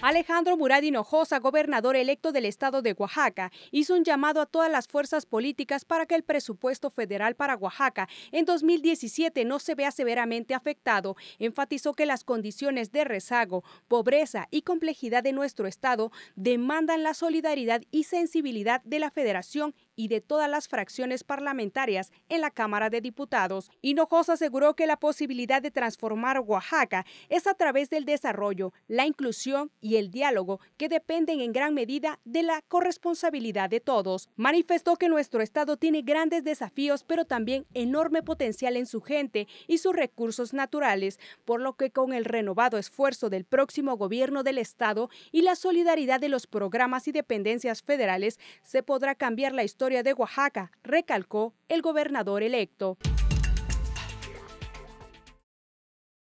Alejandro Murad Hinojosa, gobernador electo del estado de Oaxaca, hizo un llamado a todas las fuerzas políticas para que el presupuesto federal para Oaxaca en 2017 no se vea severamente afectado. Enfatizó que las condiciones de rezago, pobreza y complejidad de nuestro estado demandan la solidaridad y sensibilidad de la federación y de todas las fracciones parlamentarias en la Cámara de Diputados. Hinojosa aseguró que la posibilidad de transformar Oaxaca es a través del desarrollo, la inclusión y el diálogo que dependen en gran medida de la corresponsabilidad de todos. Manifestó que nuestro Estado tiene grandes desafíos, pero también enorme potencial en su gente y sus recursos naturales, por lo que con el renovado esfuerzo del próximo gobierno del Estado y la solidaridad de los programas y dependencias federales, se podrá cambiar la historia de Oaxaca, recalcó el gobernador electo.